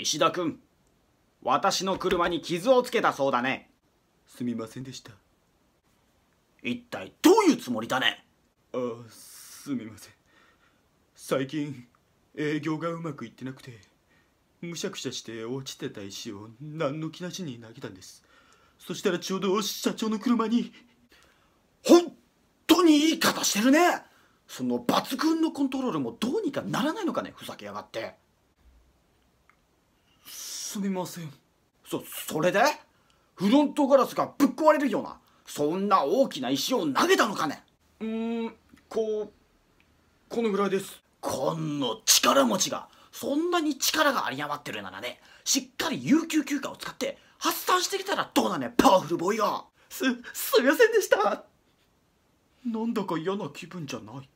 石田君私の車に傷をつけたそうだねすみませんでした一体どういうつもりだねあすみません最近営業がうまくいってなくてむしゃくしゃして落ちてた石を何の気なしに投げたんですそしたらちょうど社長の車に本当にいい方してるねその抜群のコントロールもどうにかならないのかねふざけやがってすみませんそそれでフロントガラスがぶっ壊れるようなそんな大きな石を投げたのかねうーんこうこのぐらいですこの力持ちがそんなに力が有り余ってるならねしっかり有給休暇を使って発散してきたらどうだねパワフルボーイがすすみませんでしたなんだか嫌な気分じゃない